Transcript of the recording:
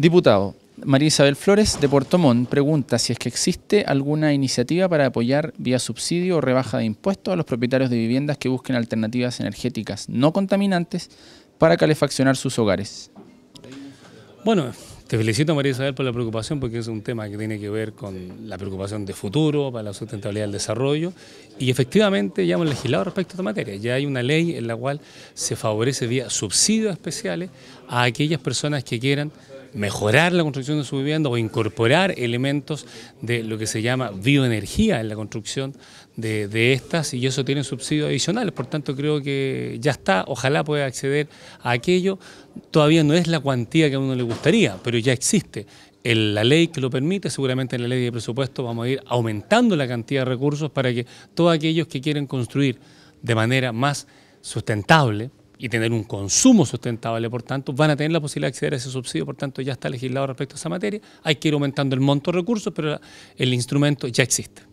Diputado, María Isabel Flores de Puerto Montt pregunta si es que existe alguna iniciativa para apoyar vía subsidio o rebaja de impuestos a los propietarios de viviendas que busquen alternativas energéticas no contaminantes para calefaccionar sus hogares. Bueno, te felicito María Isabel por la preocupación porque es un tema que tiene que ver con la preocupación de futuro, para la sustentabilidad del desarrollo y efectivamente ya hemos legislado respecto a esta materia. Ya hay una ley en la cual se favorece vía subsidios especiales a aquellas personas que quieran mejorar la construcción de su vivienda o incorporar elementos de lo que se llama bioenergía en la construcción de, estas y eso tiene subsidios adicionales, por tanto creo que ya está, ojalá pueda acceder a aquello, todavía no es la cuantía que a uno le gustaría, pero ya existe la ley que lo permite, seguramente en la ley de presupuesto vamos a ir aumentando la cantidad de recursos para que todos aquellos que quieren construir de manera más sustentable, y tener un consumo sustentable, por tanto, van a tener la posibilidad de acceder a ese subsidio, por tanto, ya está legislado respecto a esa materia, hay que ir aumentando el monto de recursos, pero el instrumento ya existe.